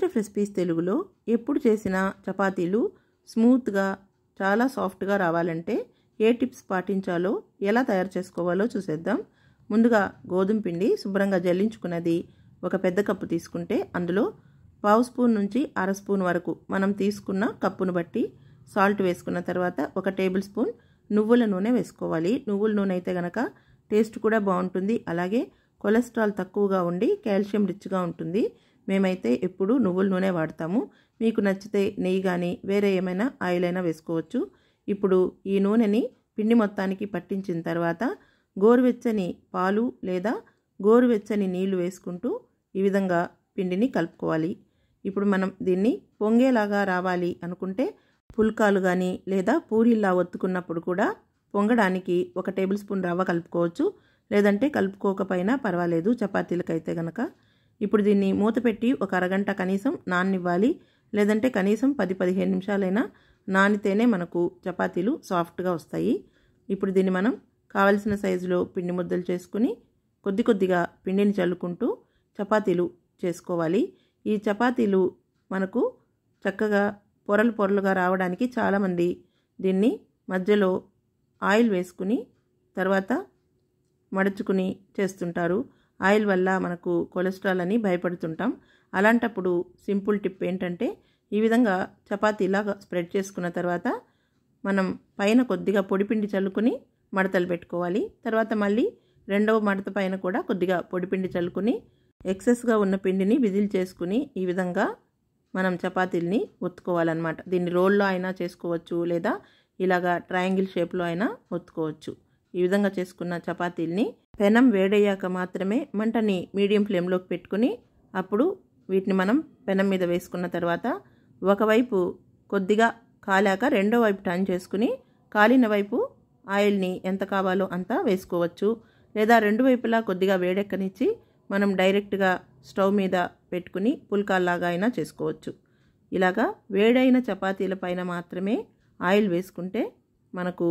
chef recipes తెలుగులో ఎప్పుడు చేసిన చపాతీలు స్మూత్గా చాలా సాఫ్ట్గా రావాలంటే ఏ టిప్స్ పాటించాలో ఎలా తయారు చేసుకోవాలో చూసేద్దాం ముందుగా గోధుమ పిండి శుభ్రంగా జల్లించుకున్నది ఒక పెద్ద కప్పు తీసుకుంటే అందులో పావు స్పూన్ నుంచి అర స్పూన్ వరకు మనం తీసుకున్న కప్పును బట్టి సాల్ట్ వేసుకున్న తర్వాత ఒక టేబుల్ స్పూన్ నువ్వుల నూనె వేసుకోవాలి నువ్వుల నూనె అయితే గనక టేస్ట్ కూడా బాగుంటుంది అలాగే కొలెస్ట్రాల్ తక్కువగా ఉండి కాల్షియం రిచ్గా ఉంటుంది మేమైతే ఎప్పుడు నువ్వుల నూనె వాడతాము మీకు నచ్చితే నెయ్యి కానీ వేరే ఏమైనా ఆయిల్ అయినా వేసుకోవచ్చు ఇప్పుడు ఈ నూనెని పిండి మొత్తానికి పట్టించిన తర్వాత గోరువెచ్చని పాలు లేదా గోరువెచ్చని నీళ్లు వేసుకుంటూ ఈ విధంగా పిండిని కలుపుకోవాలి ఇప్పుడు మనం దీన్ని పొంగేలాగా రావాలి అనుకుంటే పుల్కాలు కానీ లేదా పూరీలా ఒత్తుకున్నప్పుడు కూడా పొంగడానికి ఒక టేబుల్ స్పూన్ రవ్వ కలుపుకోవచ్చు లేదంటే కలుపుకోకపోయినా పర్వాలేదు చపాతీలకైతే కనుక ఇప్పుడు దీన్ని మూత పెట్టి ఒక అరగంట కనీసం నాన్నివ్వాలి లేదంటే కనీసం పది పదిహేను నిమిషాలైనా నానితేనే మనకు చపాతీలు సాఫ్ట్గా వస్తాయి ఇప్పుడు దీన్ని మనం కావలసిన సైజులో పిండి ముద్దలు చేసుకుని కొద్ది కొద్దిగా పిండిని చల్లుకుంటూ చపాతీలు చేసుకోవాలి ఈ చపాతీలు మనకు చక్కగా పొరలు పొరలుగా రావడానికి చాలామంది దీన్ని మధ్యలో ఆయిల్ వేసుకుని తర్వాత మడుచుకుని చేస్తుంటారు ఆయిల్ వల్ల మనకు కొలెస్ట్రాల్ అని భయపడుతుంటాం అలాంటప్పుడు సింపుల్ టిప్ ఏంటంటే ఈ విధంగా చపాతి ఇలా స్ప్రెడ్ చేసుకున్న తర్వాత మనం పైన కొద్దిగా పొడిపిండి చల్లుకుని మడతలు పెట్టుకోవాలి తర్వాత మళ్ళీ రెండవ మడత పైన కూడా కొద్దిగా పొడిపిండి చల్లుకుని ఎక్సెస్గా ఉన్న పిండిని విజిల్ చేసుకుని ఈ విధంగా మనం చపాతీల్ని ఒత్తుకోవాలన్నమాట దీన్ని రోల్లో అయినా చేసుకోవచ్చు లేదా ఇలాగా ట్రయాంగిల్ షేప్లో అయినా ఒత్తుకోవచ్చు ఈ విధంగా చేసుకున్న చపాతీల్ని పెనం వేడయ్యాక మాత్రమే మంటని మీడియం ఫ్లేమ్లోకి పెట్టుకుని అప్పుడు వీటిని మనం పెనం మీద వేసుకున్న తర్వాత ఒకవైపు కొద్దిగా కాలాక రెండో వైపు టర్న్ చేసుకుని కాలిన వైపు ఆయిల్ని ఎంత కావాలో అంత వేసుకోవచ్చు లేదా రెండు వైపులా కొద్దిగా వేడెక్కనిచ్చి మనం డైరెక్ట్గా స్టవ్ మీద పెట్టుకుని పుల్కాల్లాగా అయినా చేసుకోవచ్చు ఇలాగా వేడైన చపాతీల పైన మాత్రమే ఆయిల్ వేసుకుంటే మనకు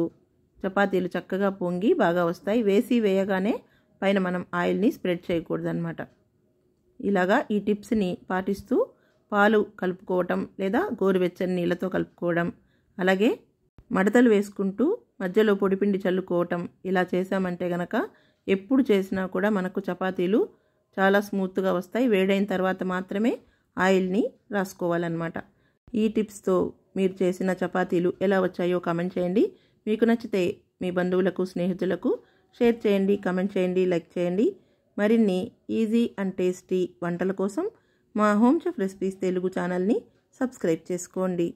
చపాతీలు చక్కగా పొంగి బాగా వస్తాయి వేసి వేయగానే పైన మనం ఆయిల్ని స్ప్రెడ్ చేయకూడదు అనమాట ఇలాగా ఈ టిప్స్ని పాటిస్తూ పాలు కలుపుకోవటం లేదా గోరువెచ్చని నీళ్ళతో కలుపుకోవడం అలాగే మడతలు వేసుకుంటూ మధ్యలో పొడిపిండి చల్లుకోవటం ఇలా చేసామంటే గనక ఎప్పుడు చేసినా కూడా మనకు చపాతీలు చాలా స్మూత్గా వస్తాయి వేడైన తర్వాత మాత్రమే ఆయిల్ని రాసుకోవాలన్నమాట ఈ టిప్స్తో మీరు చేసిన చపాతీలు ఎలా వచ్చాయో కామెంట్ చేయండి మీకు నచ్చితే మీ బంధువులకు స్నేహితులకు షేర్ చేయండి కమెంట్ చేయండి లైక్ చేయండి మరిన్ని ఈజీ అండ్ టేస్టీ వంటల కోసం మా హోమ్ చెఫ్ రెసిపీస్ తెలుగు ఛానల్ని సబ్స్క్రైబ్ చేసుకోండి